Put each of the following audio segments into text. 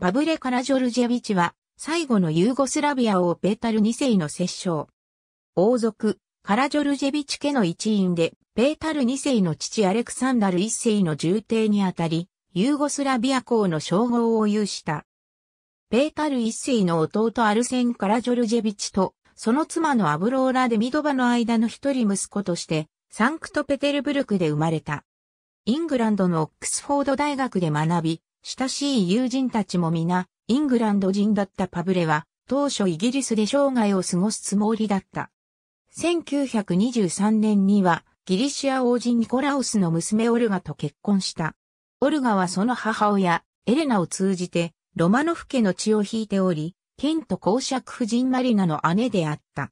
パブレ・カラジョルジェビチは、最後のユーゴスラビアをペータル2世の摂政。王族、カラジョルジェビチ家の一員で、ペータル2世の父アレクサンダル1世の重帝にあたり、ユーゴスラビア公の称号を有した。ペータル1世の弟アルセン・カラジョルジェビチと、その妻のアブローラ・デミドバの間の一人息子として、サンクトペテルブルクで生まれた。イングランドのオックスフォード大学で学び、親しい友人たちも皆、イングランド人だったパブレは、当初イギリスで生涯を過ごすつもりだった。1923年には、ギリシア王子ニコラウスの娘オルガと結婚した。オルガはその母親、エレナを通じて、ロマノフ家の血を引いており、ケント公爵夫人マリナの姉であった。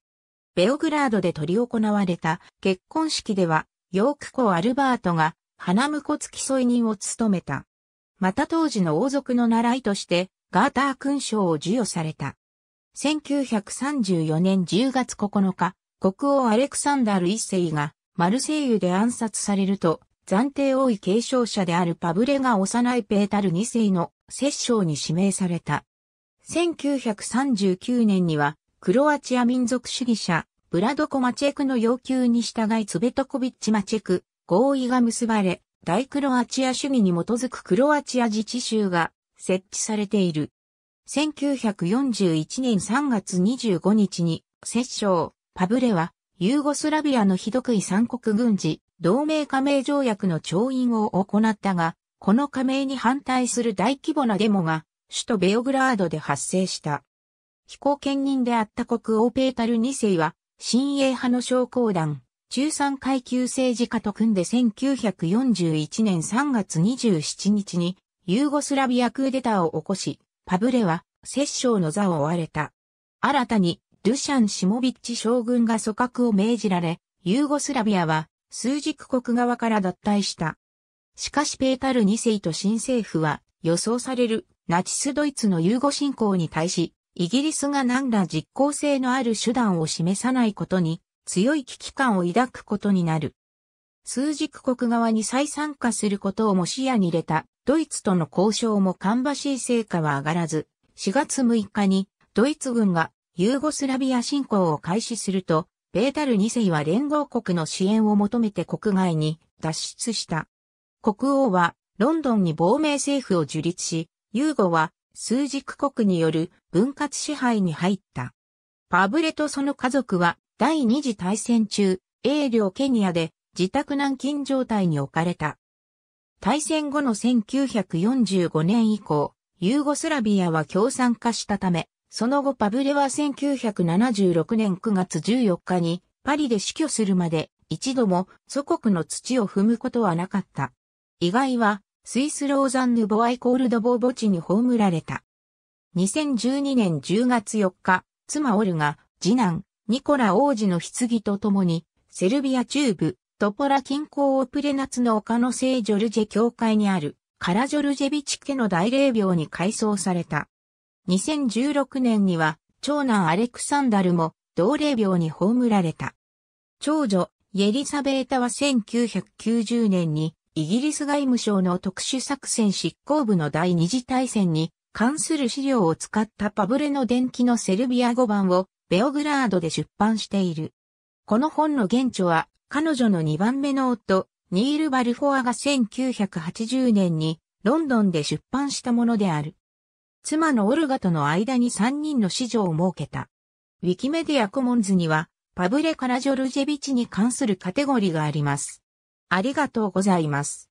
ベオグラードで執り行われた結婚式では、ヨーク公アルバートが花婿付き添い人を務めた。また当時の王族の習いとして、ガーター勲章を授与された。1934年10月9日、国王アレクサンダール一世がマルセイユで暗殺されると、暫定王位継承者であるパブレが幼いペータル二世の摂政に指名された。1939年には、クロアチア民族主義者、ブラドコ・マチェクの要求に従いツベトコビッチ・マチェク合意が結ばれ、大クロアチア主義に基づくクロアチア自治州が設置されている。1941年3月25日に、摂政、パブレは、ユーゴスラビアのひどくい三国軍事、同盟加盟条約の調印を行ったが、この加盟に反対する大規模なデモが、首都ベオグラードで発生した。非公権人であった国王ペータル2世は、親衛派の将校団、中産階級政治家と組んで1941年3月27日にユーゴスラビアクーデターを起こし、パブレは摂政の座を追われた。新たにルシャン・シモビッチ将軍が組閣を命じられ、ユーゴスラビアは数軸国側から脱退した。しかしペータル2世と新政府は予想されるナチスドイツのユーゴ侵攻に対し、イギリスが何ら実効性のある手段を示さないことに強い危機感を抱くことになる。数軸国側に再参加することをも視野に入れたドイツとの交渉も芳しい成果は上がらず、4月6日にドイツ軍がユーゴスラビア侵攻を開始すると、ベータル2世は連合国の支援を求めて国外に脱出した。国王はロンドンに亡命政府を樹立し、ユーゴは数軸国による分割支配に入った。パブレとその家族は第二次大戦中、英領ケニアで自宅軟禁状態に置かれた。大戦後の1945年以降、ユーゴスラビアは共産化したため、その後パブレは1976年9月14日にパリで死去するまで一度も祖国の土を踏むことはなかった。意外はスイスローザンヌ・ボアイコールドボー墓地に葬られた。2012年10月4日、妻オルが次男ニコラ王子の棺と共に、セルビア中部、トポラ近郊オプレナツの丘の聖ジョルジェ教会にある、カラジョルジェビチ家の大霊廟に改装された。2016年には、長男アレクサンダルも、同霊廟に葬られた。長女、イエリサベータは1990年に、イギリス外務省の特殊作戦執行部の第二次大戦に関する資料を使ったパブレの電気のセルビア語版をベオグラードで出版している。この本の原著は、彼女の2番目の夫、ニール・バルフォアが1980年にロンドンで出版したものである。妻のオルガとの間に3人の子女を設けた。ウィキメディアコモンズには、パブレ・カラジョルジェビチに関するカテゴリーがあります。ありがとうございます。